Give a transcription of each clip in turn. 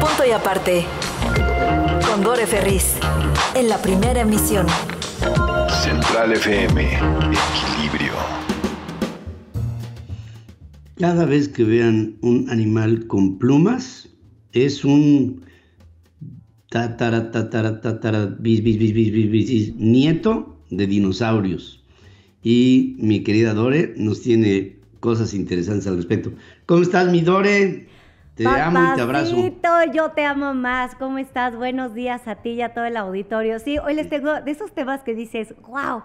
Punto y aparte. Con Dore Ferriz. En la primera emisión. Central FM. Equilibrio. Cada vez que vean un animal con plumas, es un tatara, tatara, tatara, bis, bis, bis, bis, nieto de dinosaurios. Y mi querida Dore nos tiene cosas interesantes al respecto. ¿Cómo estás, mi Dore? Te amo y te abrazo. Yo te amo más. ¿Cómo estás? Buenos días a ti y a todo el auditorio. Sí, hoy les tengo de esos temas que dices, wow,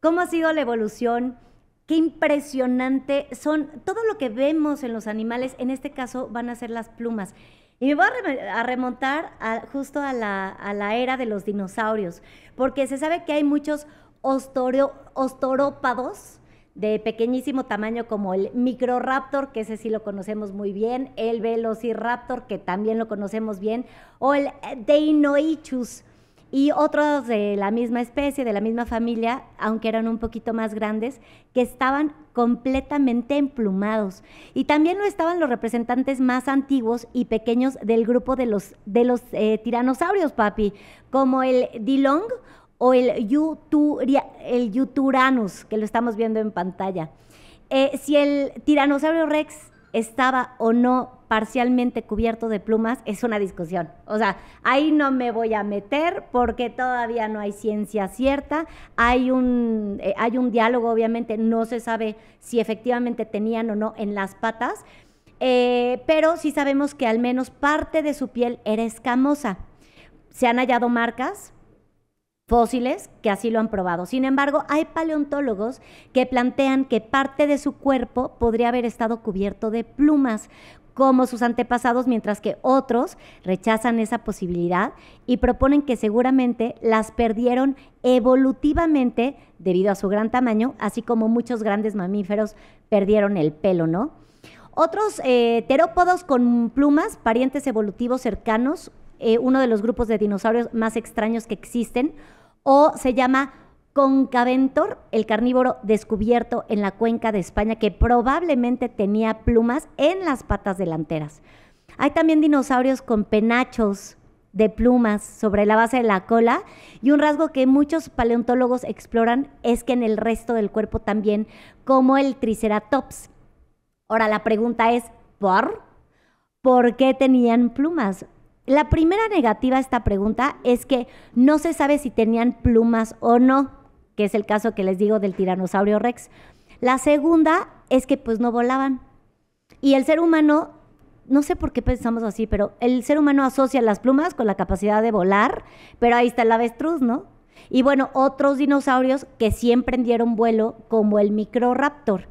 ¿cómo ha sido la evolución? Qué impresionante son todo lo que vemos en los animales. En este caso van a ser las plumas. Y me voy a remontar justo a la, era de los dinosaurios, porque se sabe que hay muchos ostoro, ostorópados de pequeñísimo tamaño como el Microraptor, que ese sí lo conocemos muy bien, el Velociraptor, que también lo conocemos bien, o el Deinoichus. Y otros de la misma especie, de la misma familia, aunque eran un poquito más grandes, que estaban completamente emplumados. Y también no estaban los representantes más antiguos y pequeños del grupo de los, de los eh, tiranosaurios, papi, como el Dilong o el, Yuturia, Yuturanus, que lo estamos viendo en pantalla. Eh, si el tiranosaurio rex estaba o no parcialmente cubierto de plumas, es una discusión. O sea, ahí no me voy a meter porque todavía no hay ciencia cierta. Hay un, eh, hay un diálogo, obviamente, no se sabe si efectivamente tenían o no en las patas, eh, pero sí sabemos que al menos parte de su piel era escamosa. Se han hallado marcas, fósiles que así lo han probado. Sin embargo, hay paleontólogos que plantean que parte de su cuerpo podría haber estado cubierto de plumas, como sus antepasados, mientras que otros rechazan esa posibilidad y proponen que seguramente las perdieron evolutivamente debido a su gran tamaño, así como muchos grandes mamíferos perdieron el pelo, ¿no? Otros eh, terópodos con plumas, parientes evolutivos cercanos, eh, uno de los grupos de dinosaurios más extraños que existen, o se llama Concaventor, el carnívoro descubierto en la cuenca de España que probablemente tenía plumas en las patas delanteras. Hay también dinosaurios con penachos de plumas sobre la base de la cola y un rasgo que muchos paleontólogos exploran es que en el resto del cuerpo también, como el Triceratops. Ahora la pregunta es, ¿por? ¿Por qué tenían plumas? La primera negativa a esta pregunta es que no se sabe si tenían plumas o no, que es el caso que les digo del tiranosaurio rex. La segunda es que pues no volaban. Y el ser humano, no sé por qué pensamos así, pero el ser humano asocia las plumas con la capacidad de volar, pero ahí está el avestruz, ¿no? Y bueno, otros dinosaurios que sí emprendieron vuelo, como el microraptor.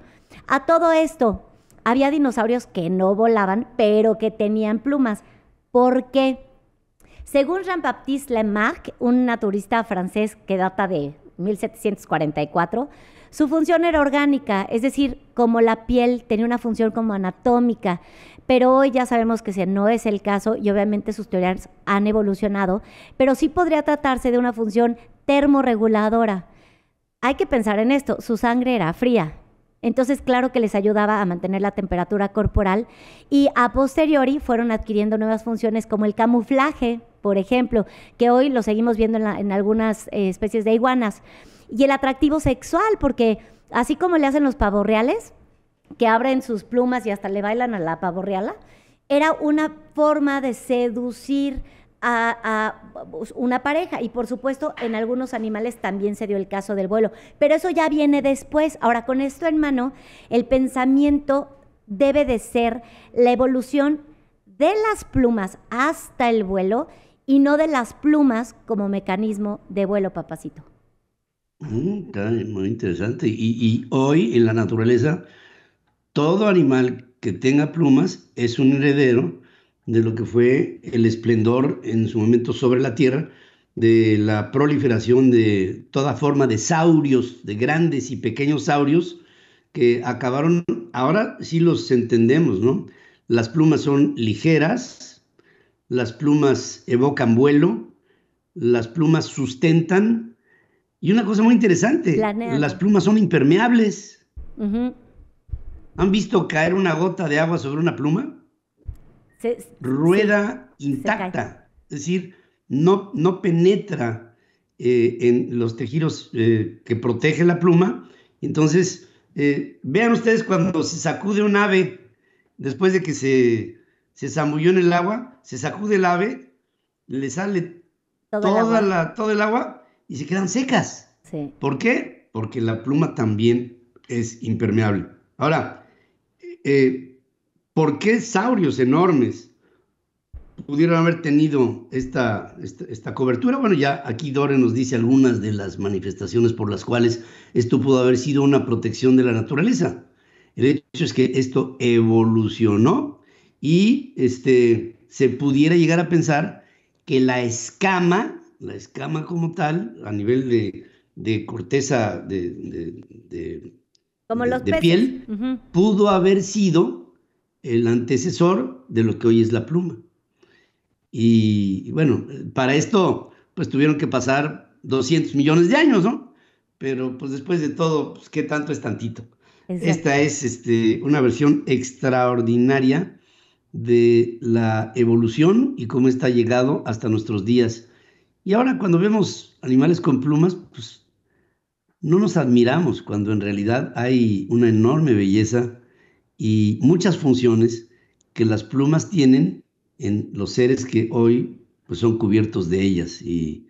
A todo esto, había dinosaurios que no volaban, pero que tenían plumas. ¿Por qué? Según Jean-Baptiste Lemarck, un naturista francés que data de 1744, su función era orgánica, es decir, como la piel tenía una función como anatómica, pero hoy ya sabemos que ese no es el caso y obviamente sus teorías han evolucionado, pero sí podría tratarse de una función termorreguladora. Hay que pensar en esto, su sangre era fría, entonces, claro que les ayudaba a mantener la temperatura corporal y a posteriori fueron adquiriendo nuevas funciones como el camuflaje, por ejemplo, que hoy lo seguimos viendo en, algunas eh, especies de iguanas, y el atractivo sexual, porque así como le hacen los pavorreales, que abren sus plumas y hasta le bailan a la pavorreala, era una forma de seducir a, pues, una pareja. Y por supuesto, en algunos animales también se dio el caso del vuelo. Pero eso ya viene después. Ahora, con esto en mano, el pensamiento debe de ser la evolución de las plumas hasta el vuelo y no de las plumas como mecanismo de vuelo, papacito. Mm, muy interesante. y, hoy en la naturaleza, todo animal que tenga plumas es un heredero de lo que fue el esplendor en su momento sobre la Tierra, de la proliferación de toda forma de saurios, de grandes y pequeños saurios, que acabaron, ahora sí los entendemos, ¿no? Las plumas son ligeras, las plumas evocan vuelo, las plumas sustentan, y una cosa muy interesante, las plumas son impermeables. ¿Han visto caer una gota de agua sobre una pluma? rueda intacta, es decir, no, no penetra eh, en los tejidos eh, que protege la pluma. Entonces, eh, vean ustedes cuando se sacude un ave, después de que se, se zambulló en el agua, se sacude el ave, le sale toda el la, todo el agua y se quedan secas. ¿Por qué? Porque la pluma también es impermeable. Ahora, eh, ¿Por qué saurios enormes pudieron haber tenido esta, esta, cobertura? Bueno, ya aquí Dore nos dice algunas de las manifestaciones por las cuales esto pudo haber sido una protección de la naturaleza. El hecho es que esto evolucionó y este, se pudiera llegar a pensar que la escama, la escama como tal, a nivel de, corteza de, de, piel, pudo haber sido el antecesor de lo que hoy es la pluma. Y, bueno, para esto pues tuvieron que pasar 200 millones de años, ¿no? Pero pues después de todo, pues qué tanto es tantito. Esta es este, una versión extraordinaria de la evolución y cómo está llegado hasta nuestros días. Y ahora cuando vemos animales con plumas, pues no nos admiramos cuando en realidad hay una enorme belleza y muchas funciones que las plumas tienen en los seres que hoy pues, son cubiertos de ellas. Y,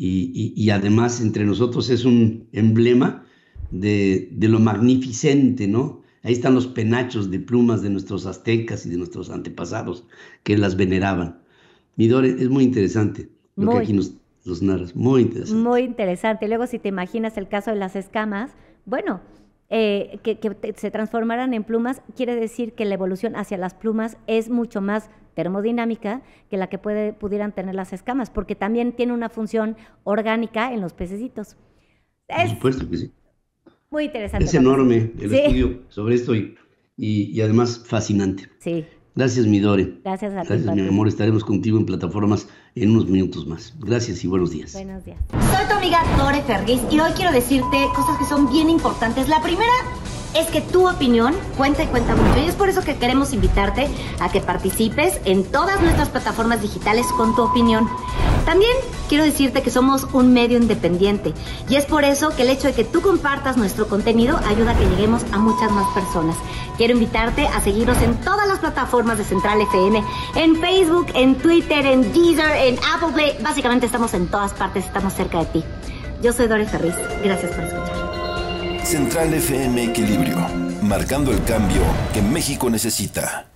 y, además entre nosotros es un emblema de, lo magnificente, ¿no? Ahí están los penachos de plumas de nuestros aztecas y de nuestros antepasados que las veneraban. Midore, es muy interesante lo que aquí nos, nos narras, muy interesante. Muy interesante. Luego, si te imaginas el caso de las escamas, bueno, eh, que, se transformaran en plumas, quiere decir que la evolución hacia las plumas es mucho más termodinámica que la que puede, pudieran tener las escamas, porque también tiene una función orgánica en los pececitos. Por supuesto que sí. Muy interesante. Es enorme el estudio sobre esto y, y además fascinante. Sí. Gracias, Dore. Gracias a ti. Gracias, mi amor. Estaremos contigo en plataformas en unos minutos más. Gracias y buenos días. Buenos días. Soy tu amiga Dore Ferguis y hoy quiero decirte cosas que son bien importantes. La primera es que tu opinión cuenta y cuenta mucho. Y es por eso que queremos invitarte a que participes en todas nuestras plataformas digitales con tu opinión. También quiero decirte que somos un medio independiente y es por eso que el hecho de que tú compartas nuestro contenido ayuda a que lleguemos a muchas más personas. Quiero invitarte a seguirnos en todas las plataformas de Central FM, en Facebook, en Twitter, en Deezer, en Apple Play. Básicamente estamos en todas partes, estamos cerca de ti. Yo soy Dore Ferriz, gracias por escuchar. Central FM Equilibrio, marcando el cambio que México necesita.